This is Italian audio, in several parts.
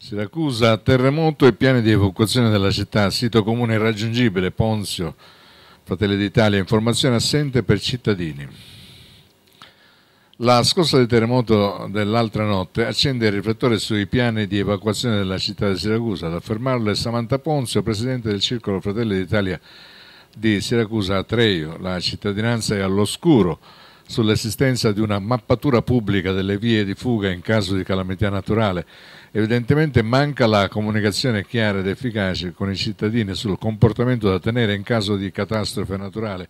Siracusa, terremoto e piani di evacuazione della città, sito comune irraggiungibile, Ponzio, Fratelli d'Italia, informazione assente per cittadini. La scossa di terremoto dell'altra notte accende il riflettore sui piani di evacuazione della città di Siracusa. Ad affermarlo è Samantha Ponzio, presidente del Circolo Fratelli d'Italia di Siracusa a Treio. La cittadinanza è all'oscuro sull'esistenza di una mappatura pubblica delle vie di fuga in caso di calamità naturale. Evidentemente manca la comunicazione chiara ed efficace con i cittadini sul comportamento da tenere in caso di catastrofe naturale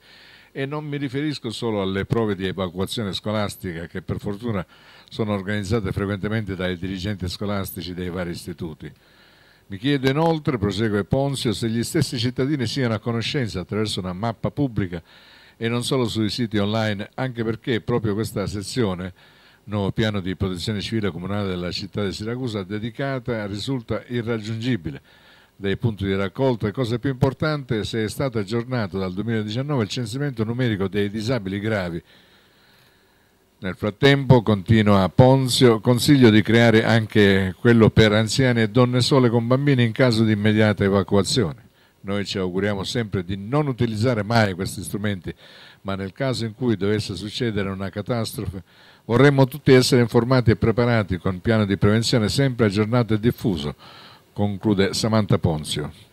e non mi riferisco solo alle prove di evacuazione scolastica che per fortuna sono organizzate frequentemente dai dirigenti scolastici dei vari istituti. Mi chiedo inoltre, prosegue Ponzio, se gli stessi cittadini siano a conoscenza attraverso una mappa pubblica e non solo sui siti online, anche perché proprio questa sezione nuovo piano di protezione civile comunale della città di Siracusa dedicata risulta irraggiungibile dai punti di raccolta e cosa più importante se è stato aggiornato dal 2019 il censimento numerico dei disabili gravi nel frattempo, continua Ponzio, consiglio di creare anche quello per anziani e donne sole con bambini in caso di immediata evacuazione. Noi ci auguriamo sempre di non utilizzare mai questi strumenti, ma nel caso in cui dovesse succedere una catastrofe, vorremmo tutti essere informati e preparati con piano di prevenzione sempre aggiornato e diffuso, conclude Samantha Ponzio.